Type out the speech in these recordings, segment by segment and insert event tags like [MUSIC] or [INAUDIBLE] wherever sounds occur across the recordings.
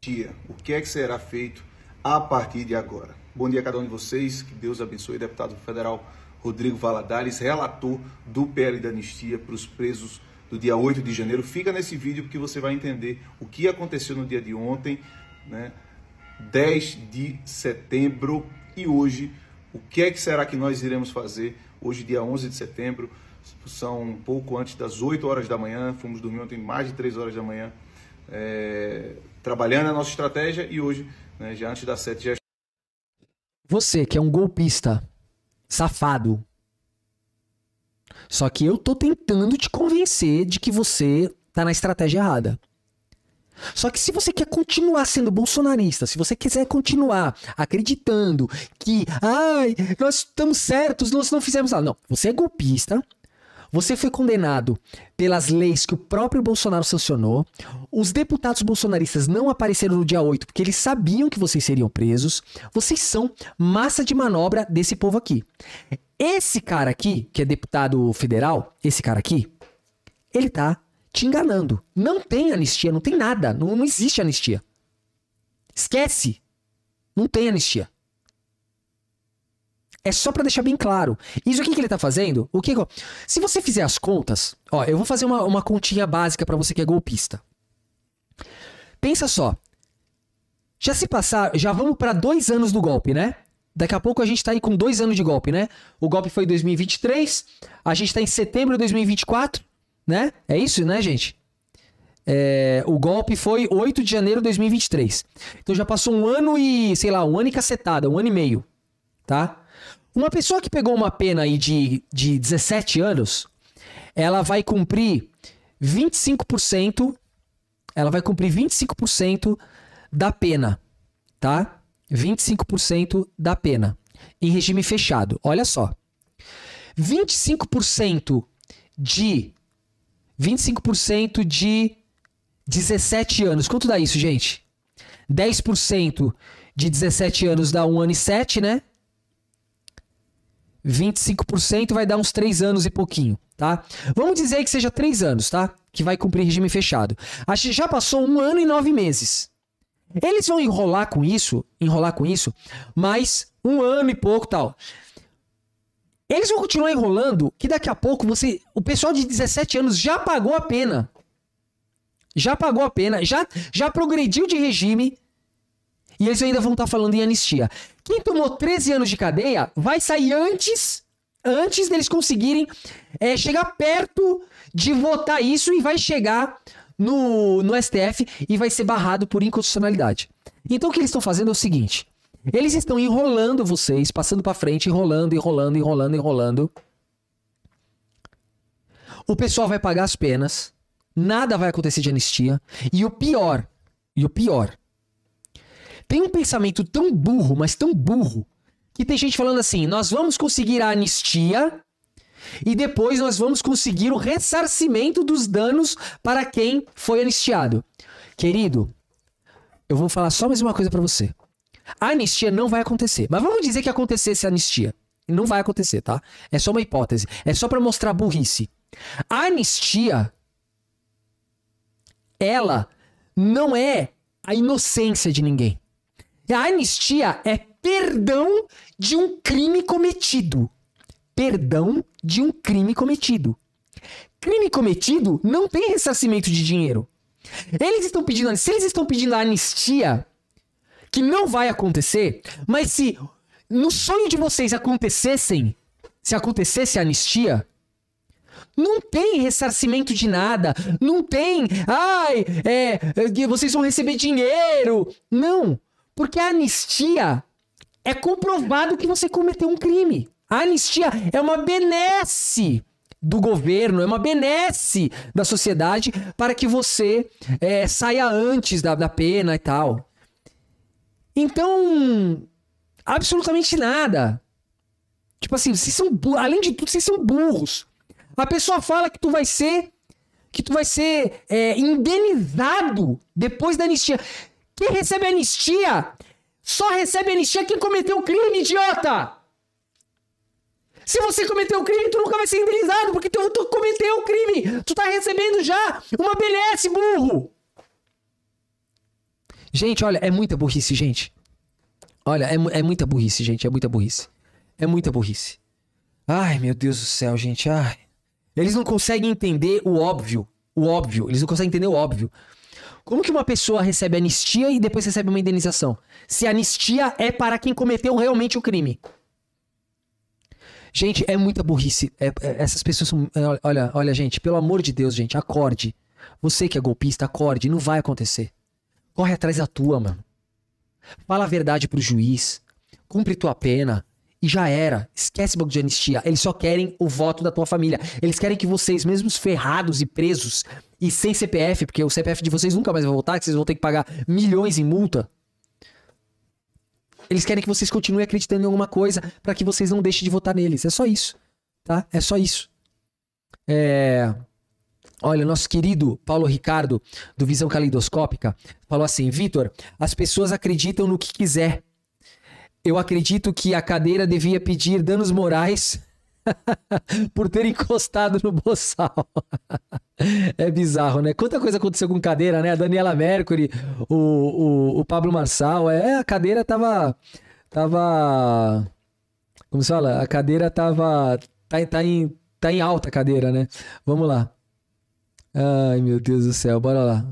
dia, o que é que será feito a partir de agora. Bom dia a cada um de vocês, que Deus abençoe. Deputado federal Rodrigo Valadares, relator do PL da Anistia para os presos do dia 8 de janeiro. Fica nesse vídeo porque você vai entender o que aconteceu no dia de ontem, né? 10 de setembro e hoje, o que é que será que nós iremos fazer hoje, dia 11 de setembro, são um pouco antes das 8 horas da manhã, fomos dormir ontem mais de 3 horas da manhã, é, trabalhando a nossa estratégia e hoje, né, já antes da sete, já. Você que é um golpista, safado. Só que eu tô tentando te convencer de que você tá na estratégia errada. Só que se você quer continuar sendo bolsonarista, se você quiser continuar acreditando que, ai, nós estamos certos, nós não fizemos nada. Não, você é golpista, você foi condenado pelas leis que o próprio Bolsonaro sancionou. Os deputados bolsonaristas não apareceram no dia 8 porque eles sabiam que vocês seriam presos. Vocês são massa de manobra desse povo aqui. Esse cara aqui, que é deputado federal, esse cara aqui, ele tá te enganando. Não tem anistia, não tem nada, não, não existe anistia. Esquece. Não tem anistia. É só para deixar bem claro. Isso aqui que ele tá fazendo, o que. Se você fizer as contas, ó, eu vou fazer uma, uma continha básica para você que é golpista. Pensa só. Já se passar, já vamos para dois anos do golpe, né? Daqui a pouco a gente está aí com dois anos de golpe, né? O golpe foi em 2023, a gente está em setembro de 2024, né? É isso, né, gente? É, o golpe foi 8 de janeiro de 2023. Então já passou um ano e, sei lá, um ano e cacetada, um ano e meio, tá? Uma pessoa que pegou uma pena aí de, de 17 anos, ela vai cumprir 25%, ela vai cumprir 25% da pena, tá? 25% da pena em regime fechado. Olha só. 25% de 25% de 17 anos. Quanto dá isso, gente? 10% de 17 anos dá 1 ano e 7, né? 25% vai dar uns 3 anos e pouquinho, tá? Vamos dizer que seja 3 anos, tá? Que vai cumprir regime fechado. Acho já passou um ano e nove meses. Eles vão enrolar com isso, enrolar com isso, mas um ano e pouco tal. Eles vão continuar enrolando que daqui a pouco você, o pessoal de 17 anos já pagou a pena. Já pagou a pena, já já progrediu de regime, e eles ainda vão estar tá falando em anistia. Quem tomou 13 anos de cadeia vai sair antes antes deles conseguirem é, chegar perto de votar isso e vai chegar no, no STF e vai ser barrado por inconstitucionalidade. Então o que eles estão fazendo é o seguinte: eles estão enrolando vocês, passando para frente, enrolando, enrolando, enrolando, enrolando. O pessoal vai pagar as penas, nada vai acontecer de anistia e o pior, e o pior, tem um pensamento tão burro, mas tão burro, que tem gente falando assim: nós vamos conseguir a anistia e depois nós vamos conseguir o ressarcimento dos danos para quem foi anistiado. Querido, eu vou falar só mais uma coisa para você. A anistia não vai acontecer. Mas vamos dizer que acontecesse a anistia. Não vai acontecer, tá? É só uma hipótese. É só para mostrar burrice. A anistia ela não é a inocência de ninguém. A anistia é perdão de um crime cometido. Perdão de um crime cometido. Crime cometido não tem ressarcimento de dinheiro. Eles estão pedindo, se eles estão pedindo a anistia, que não vai acontecer, mas se no sonho de vocês acontecessem, se acontecesse a anistia, não tem ressarcimento de nada, não tem, ai, é, é vocês vão receber dinheiro. Não. Porque a anistia é comprovado que você cometeu um crime. A anistia é uma benesse do governo, é uma benesse da sociedade para que você é, saia antes da, da pena e tal. Então, absolutamente nada. Tipo assim, vocês são além de tudo, vocês são burros. A pessoa fala que tu vai ser que tu vai ser é, indenizado depois da anistia. Quem recebe anistia só recebe anistia quem cometeu crime, idiota! Se você cometeu crime, tu nunca vai ser indenizado, porque tu, tu cometeu o crime. Tu tá recebendo já uma BLS, burro! Gente, olha, é muita burrice, gente. Olha, é, é muita burrice, gente. É muita burrice. É muita burrice. Ai, meu Deus do céu, gente. Ai. Eles não conseguem entender o óbvio. O óbvio. Eles não conseguem entender o óbvio. Como que uma pessoa recebe anistia e depois recebe uma indenização? Se anistia é para quem cometeu realmente o crime. Gente, é muita burrice. É, é, essas pessoas são. É, olha, olha, gente, pelo amor de Deus, gente, acorde. Você que é golpista, acorde. Não vai acontecer. Corre atrás da tua, mano. Fala a verdade pro juiz. Cumpre tua pena e já era. Esquece banco de anistia. Eles só querem o voto da tua família. Eles querem que vocês, mesmos ferrados e presos e sem CPF, porque o CPF de vocês nunca mais vai voltar, que vocês vão ter que pagar milhões em multa. Eles querem que vocês continuem acreditando em alguma coisa para que vocês não deixem de votar neles. É só isso, tá? É só isso. É... Olha, nosso querido Paulo Ricardo, do Visão Caleidoscópica, falou assim: Vitor, as pessoas acreditam no que quiser, eu acredito que a cadeira devia pedir danos morais [LAUGHS] por ter encostado no boçal. [LAUGHS] é bizarro, né? Quanta coisa aconteceu com cadeira, né? A Daniela Mercury, o, o, o Pablo Marçal. É, a cadeira tava. Tava. Como se fala? A cadeira tava. Tá, tá, em, tá em alta a cadeira, né? Vamos lá. Ai, meu Deus do céu, bora lá.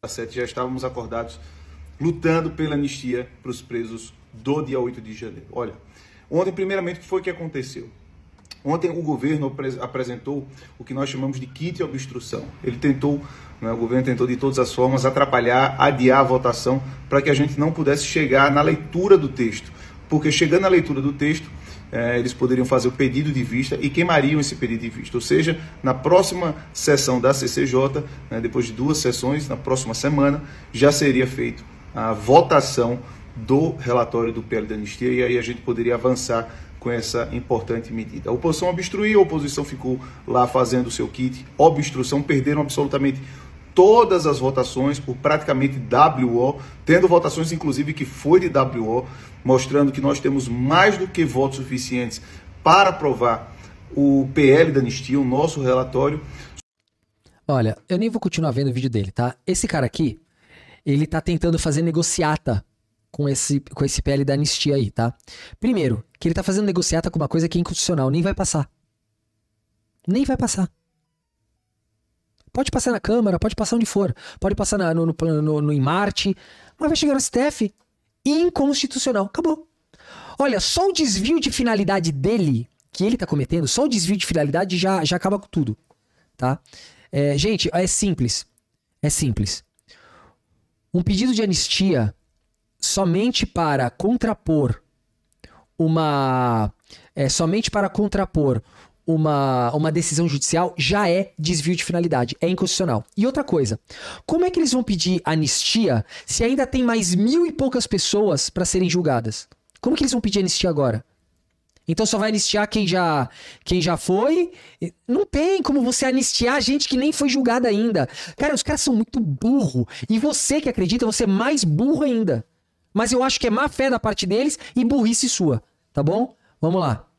Tá já estávamos acordados lutando pela anistia para os presos do dia 8 de janeiro. Olha, ontem, primeiramente, o que foi que aconteceu? Ontem o governo apresentou o que nós chamamos de kit obstrução. Ele tentou, né, o governo tentou de todas as formas atrapalhar, adiar a votação para que a gente não pudesse chegar na leitura do texto. Porque chegando à leitura do texto, eh, eles poderiam fazer o pedido de vista e queimariam esse pedido de vista. Ou seja, na próxima sessão da CCJ, né, depois de duas sessões, na próxima semana, já seria feito a votação do relatório do PL da Anistia e aí a gente poderia avançar com essa importante medida. A oposição obstruiu, a oposição ficou lá fazendo o seu kit, obstrução, perderam absolutamente todas as votações por praticamente WO, tendo votações inclusive que foi de WO, mostrando que nós temos mais do que votos suficientes para aprovar o PL da anistia, o nosso relatório. Olha, eu nem vou continuar vendo o vídeo dele, tá? Esse cara aqui, ele está tentando fazer negociata com esse, com esse PL da anistia aí, tá? Primeiro, que ele está fazendo negociata com uma coisa que é inconstitucional, nem vai passar. Nem vai passar. Pode passar na Câmara, pode passar onde for, pode passar na, no, no, no, no Marte, mas vai chegar no STF inconstitucional. Acabou. Olha, só o desvio de finalidade dele, que ele tá cometendo, só o desvio de finalidade já, já acaba com tudo, tá? É, gente, é simples. É simples. Um pedido de anistia somente para contrapor uma. É, somente para contrapor uma, uma decisão judicial já é desvio de finalidade, é inconstitucional. E outra coisa, como é que eles vão pedir anistia se ainda tem mais mil e poucas pessoas para serem julgadas? Como que eles vão pedir anistia agora? Então só vai anistiar quem já, quem já foi. Não tem como você anistiar gente que nem foi julgada ainda. Cara, os caras são muito burro. E você que acredita, você é mais burro ainda. Mas eu acho que é má fé da parte deles e burrice sua, tá bom? Vamos lá.